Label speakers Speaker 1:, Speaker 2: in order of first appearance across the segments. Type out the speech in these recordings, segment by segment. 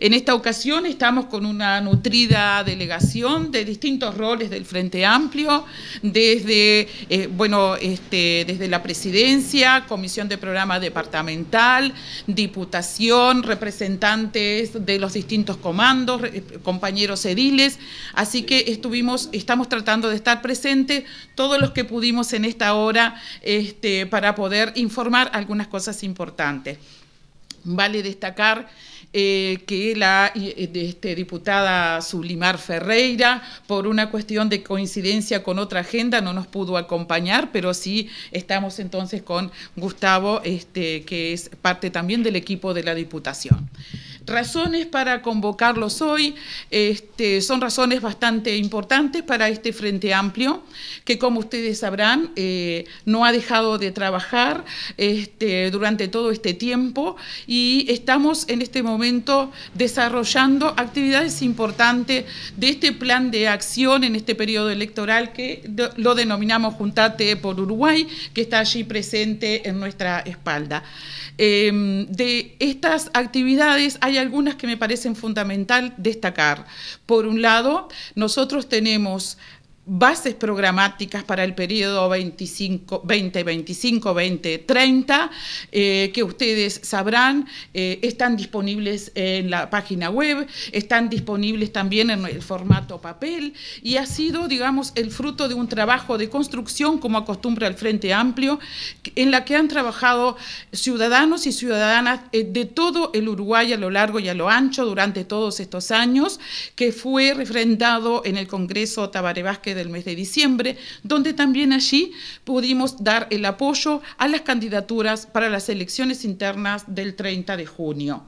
Speaker 1: En esta ocasión estamos con una nutrida delegación de distintos roles del Frente Amplio, desde, eh, bueno, este, desde la presidencia, comisión de programa departamental, diputación, representantes de los distintos comandos, eh, compañeros ediles, así que estuvimos, estamos tratando de estar presentes todos los que pudimos en esta hora este, para poder informar algunas cosas importantes. Vale destacar eh, que la eh, este, diputada Sublimar Ferreira, por una cuestión de coincidencia con otra agenda, no nos pudo acompañar, pero sí estamos entonces con Gustavo, este, que es parte también del equipo de la Diputación razones para convocarlos hoy este, son razones bastante importantes para este Frente Amplio, que como ustedes sabrán, eh, no ha dejado de trabajar este, durante todo este tiempo y estamos en este momento desarrollando actividades importantes de este plan de acción en este periodo electoral que lo denominamos Juntate por Uruguay, que está allí presente en nuestra espalda. Em, de estas actividades hay algunas que me parecen fundamental destacar. Por un lado, nosotros tenemos bases programáticas para el periodo 25, 2030 eh, que ustedes sabrán, eh, están disponibles en la página web, están disponibles también en el formato papel y ha sido, digamos, el fruto de un trabajo de construcción, como acostumbra el Frente Amplio, en la que han trabajado ciudadanos y ciudadanas eh, de todo el Uruguay a lo largo y a lo ancho durante todos estos años, que fue refrendado en el Congreso Tabaré Vázquez del mes de diciembre, donde también allí pudimos dar el apoyo a las candidaturas para las elecciones internas del 30 de junio.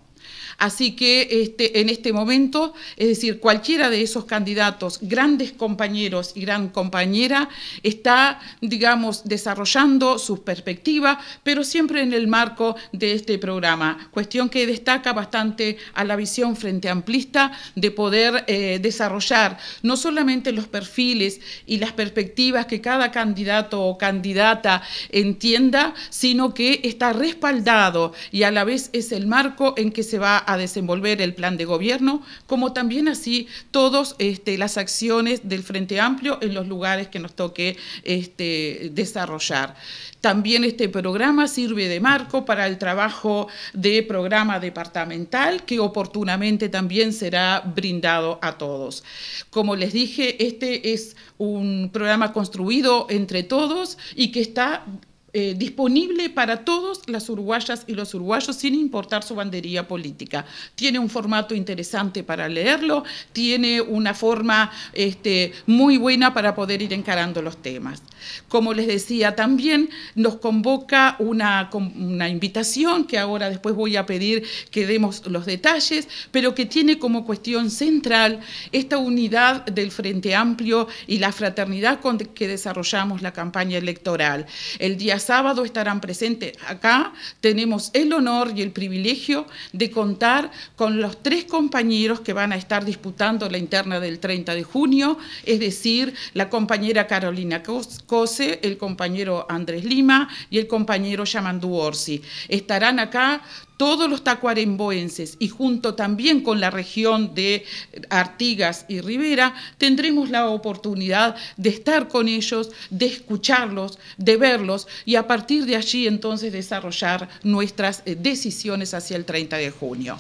Speaker 1: Así que este, en este momento, es decir, cualquiera de esos candidatos, grandes compañeros y gran compañera, está, digamos, desarrollando sus perspectivas, pero siempre en el marco de este programa. Cuestión que destaca bastante a la visión frente amplista de poder eh, desarrollar no solamente los perfiles y las perspectivas que cada candidato o candidata entienda, sino que está respaldado y a la vez es el marco en que se se va a desenvolver el plan de gobierno, como también así todas este, las acciones del Frente Amplio en los lugares que nos toque este, desarrollar. También este programa sirve de marco para el trabajo de programa departamental que oportunamente también será brindado a todos. Como les dije, este es un programa construido entre todos y que está eh, disponible para todos las uruguayas y los uruguayos sin importar su bandería política. Tiene un formato interesante para leerlo, tiene una forma este, muy buena para poder ir encarando los temas. Como les decía, también nos convoca una, una invitación que ahora después voy a pedir que demos los detalles, pero que tiene como cuestión central esta unidad del Frente Amplio y la fraternidad con que desarrollamos la campaña electoral. El día sábado estarán presentes acá. Tenemos el honor y el privilegio de contar con los tres compañeros que van a estar disputando la interna del 30 de junio, es decir, la compañera Carolina Cose, el compañero Andrés Lima y el compañero Yamandu Orsi. Estarán acá todos los tacuaremboenses y junto también con la región de Artigas y Rivera, tendremos la oportunidad de estar con ellos, de escucharlos, de verlos y a partir de allí entonces desarrollar nuestras eh, decisiones hacia el 30 de junio.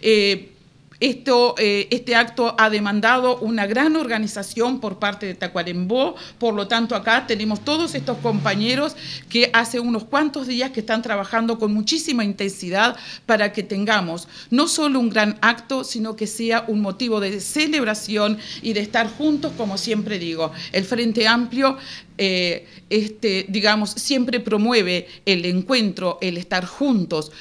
Speaker 1: Eh, esto, eh, este acto ha demandado una gran organización por parte de Tacuarembó, por lo tanto acá tenemos todos estos compañeros que hace unos cuantos días que están trabajando con muchísima intensidad para que tengamos no solo un gran acto, sino que sea un motivo de celebración y de estar juntos, como siempre digo. El Frente Amplio eh, este, digamos, siempre promueve el encuentro, el estar juntos,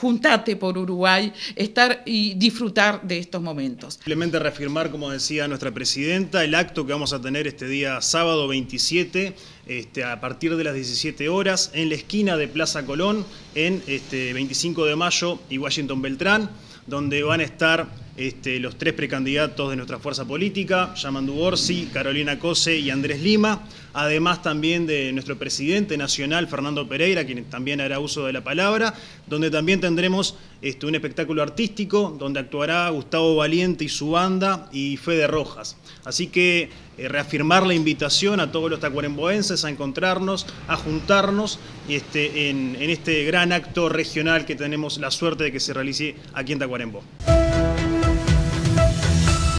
Speaker 1: juntate por Uruguay, estar y disfrutar de estos momentos.
Speaker 2: Simplemente reafirmar, como decía nuestra presidenta, el acto que vamos a tener este día sábado 27, este, a partir de las 17 horas, en la esquina de Plaza Colón, en este, 25 de mayo y Washington Beltrán, donde van a estar este, los tres precandidatos de nuestra fuerza política, Yamandu Orsi, Carolina Cose y Andrés Lima, además también de nuestro presidente nacional, Fernando Pereira, quien también hará uso de la palabra, donde también tendremos este, un espectáculo artístico donde actuará Gustavo Valiente y su banda y Fede Rojas. Así que eh, reafirmar la invitación a todos los tacuaremboenses a encontrarnos, a juntarnos este, en, en este gran acto regional que tenemos la suerte de que se realice aquí en Tacuarembó.